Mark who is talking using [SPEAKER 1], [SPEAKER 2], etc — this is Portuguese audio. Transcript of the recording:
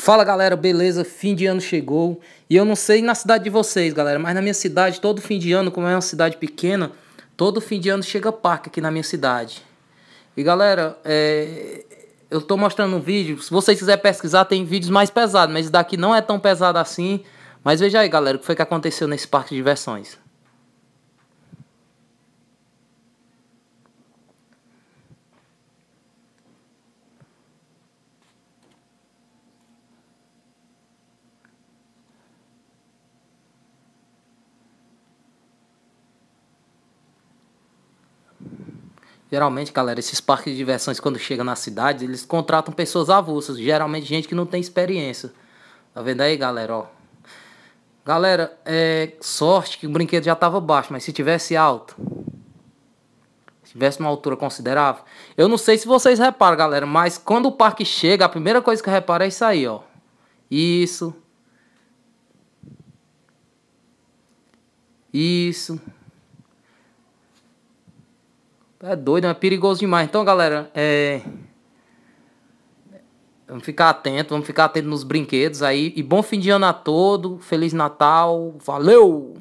[SPEAKER 1] Fala galera, beleza? Fim de ano chegou. E eu não sei na cidade de vocês, galera, mas na minha cidade, todo fim de ano, como é uma cidade pequena, todo fim de ano chega parque aqui na minha cidade. E galera, é... eu tô mostrando um vídeo. Se vocês quiserem pesquisar, tem vídeos mais pesados, mas daqui não é tão pesado assim. Mas veja aí, galera, o que foi que aconteceu nesse parque de diversões. Geralmente, galera, esses parques de diversões, quando chegam na cidade, eles contratam pessoas avulsas. Geralmente, gente que não tem experiência. Tá vendo aí, galera? Ó. Galera, é sorte que o brinquedo já estava baixo, mas se tivesse alto, se tivesse uma altura considerável. Eu não sei se vocês reparam, galera, mas quando o parque chega, a primeira coisa que eu reparo é isso aí, ó. Isso. Isso. É doido, é perigoso demais. Então, galera, é... Vamos ficar atento, vamos ficar atento nos brinquedos aí. E bom fim de ano a todo. Feliz Natal. Valeu!